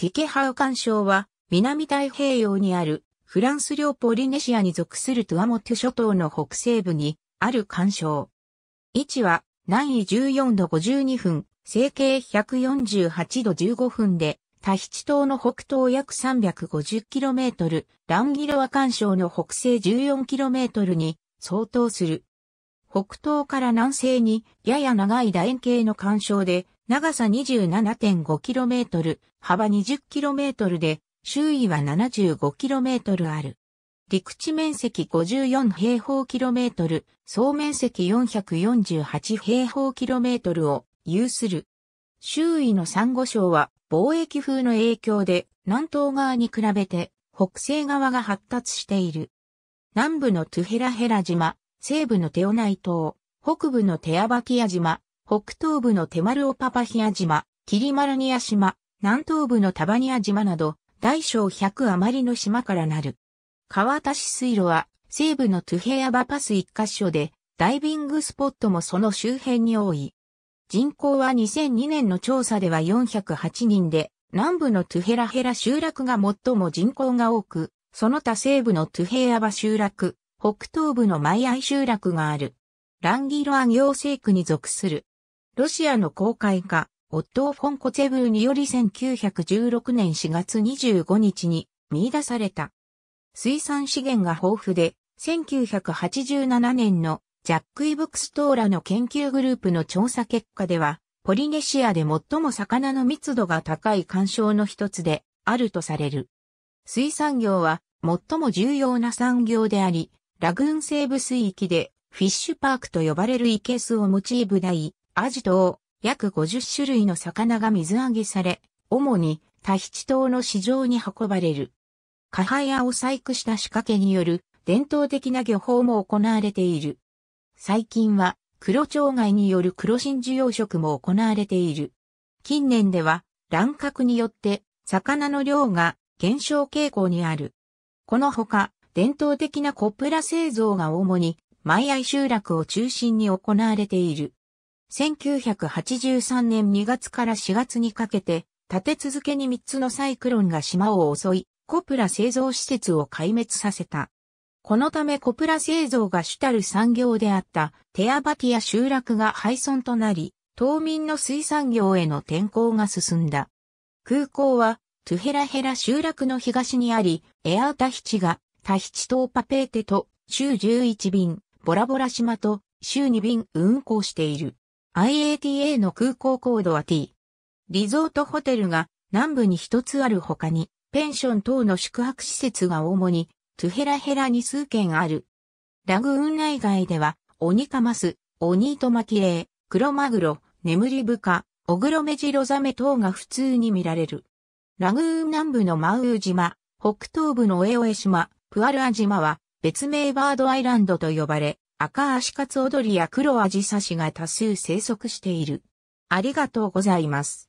ティケハウ環礁は、南太平洋にある、フランス領ポリネシアに属するトゥアモテゥ諸島の北西部に、ある干渉。位置は、南緯14度52分、西経148度15分で、タヒチ島の北東約 350km、ランギロア干渉の北西 14km に相当する。北東から南西にやや長い楕円形の干渉で、長さ 27.5km、幅 20km で、周囲は 75km ある。陸地面積54平方キロメートル、総面積448平方キロメートルを有する。周囲のサンゴ礁は貿易風の影響で南東側に比べて北西側が発達している。南部のトゥヘラヘラ島、西部のテオナイ島、北部のテアバキア島、北東部のテマルオパパヒア島、キリマラニア島、南東部のタバニア島など、大小100余りの島からなる。川足し水路は、西部のトゥヘアバパス一箇所で、ダイビングスポットもその周辺に多い。人口は2002年の調査では408人で、南部のトゥヘラヘラ集落が最も人口が多く、その他西部のトゥヘアバ集落、北東部のマイアイ集落がある。ランギロア行政区に属するロシアの航海家、オットー・フォン・コツェブーにより1916年4月25日に見出された。水産資源が豊富で、1987年のジャック・イブクストーラの研究グループの調査結果では、ポリネシアで最も魚の密度が高い干渉の一つであるとされる。水産業は最も重要な産業であり、ラグーン西部水域でフィッシュパークと呼ばれるイケスを用い部台、アジ等、約50種類の魚が水揚げされ、主にタヒチ島の市場に運ばれる。貨配屋を細工した仕掛けによる伝統的な漁法も行われている。最近は黒蝶貝による黒真珠養殖も行われている。近年では乱獲によって魚の量が減少傾向にある。このほか伝統的なコプラ製造が主にアイ集落を中心に行われている。1983年2月から4月にかけて、立て続けに3つのサイクロンが島を襲い、コプラ製造施設を壊滅させた。このためコプラ製造が主たる産業であったテアバティア集落が廃村となり、島民の水産業への転向が進んだ。空港はトゥヘラヘラ集落の東にあり、エアータヒチがタヒチ島パペーテと週11便、ボラボラ島と週2便運航している。IATA の空港コードは T。リゾートホテルが南部に一つある他に、ペンション等の宿泊施設が主に、トゥヘラヘラに数件ある。ラグーン内外では、オニカマス、オニートマキレイ、クロマグロ、ネムリブカ、オグロメジロザメ等が普通に見られる。ラグーン南部のマウー島、北東部のエオエ島、プアルア島は別名バードアイランドと呼ばれ、赤足カツ踊りや黒アジサシが多数生息している。ありがとうございます。